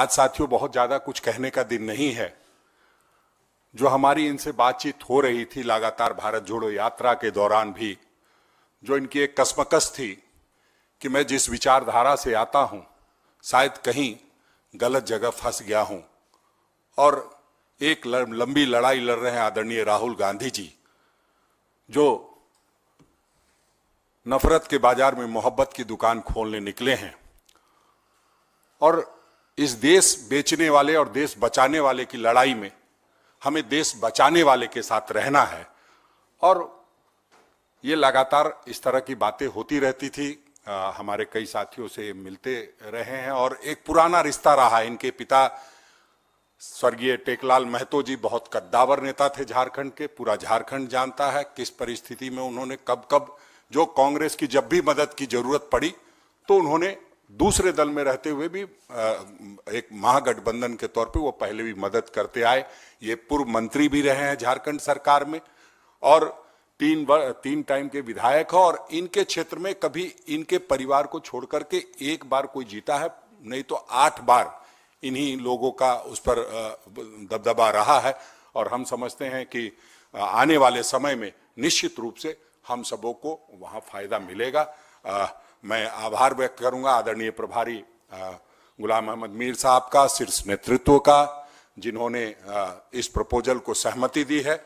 आज साथियों बहुत ज़्यादा कुछ कहने का दिन नहीं है जो हमारी इनसे बातचीत हो रही थी लगातार भारत जोड़ो यात्रा के दौरान भी जो इनकी एक कसमकस थी कि मैं जिस विचारधारा से आता हूं शायद कहीं गलत जगह फंस गया हूं और एक लंबी लड़ाई लड़ रहे हैं आदरणीय राहुल गांधी जी जो नफरत के बाजार में मोहब्बत की दुकान खोलने निकले हैं और इस देश बेचने वाले और देश बचाने वाले की लड़ाई में हमें देश बचाने वाले के साथ रहना है और ये लगातार इस तरह की बातें होती रहती थी आ, हमारे कई साथियों से मिलते रहे हैं और एक पुराना रिश्ता रहा इनके पिता स्वर्गीय टेकलाल महतो जी बहुत कद्दावर नेता थे झारखंड के पूरा झारखंड जानता है किस परिस्थिति में उन्होंने कब कब जो कांग्रेस की जब भी मदद की जरूरत पड़ी तो उन्होंने दूसरे दल में रहते हुए भी एक महागठबंधन के तौर पे वो पहले भी मदद करते आए ये पूर्व मंत्री भी रहे हैं झारखंड सरकार में और तीन तीन टाइम के विधायक हो और इनके क्षेत्र में कभी इनके परिवार को छोड़ करके एक बार कोई जीता है नहीं तो आठ बार इन्हीं लोगों का उस पर दबदबा रहा है और हम समझते हैं कि आने वाले समय में निश्चित रूप से हम सबों को वहाँ फायदा मिलेगा मैं आभार व्यक्त करूंगा आदरणीय प्रभारी गुलाम अहमद मीर साहब का शीर्ष नेतृत्व का जिन्होंने इस प्रपोजल को सहमति दी है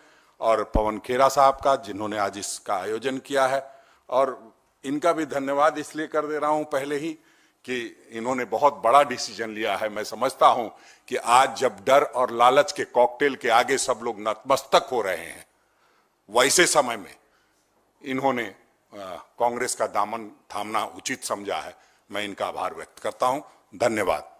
और पवन खेरा साहब का जिन्होंने आज इसका आयोजन किया है और इनका भी धन्यवाद इसलिए कर दे रहा हूं पहले ही कि इन्होंने बहुत बड़ा डिसीजन लिया है मैं समझता हूं कि आज जब डर और लालच के कॉकटेल के आगे सब लोग नतमस्तक हो रहे हैं वैसे समय में इन्होंने कांग्रेस का दामन थामना उचित समझा है मैं इनका आभार व्यक्त करता हूं धन्यवाद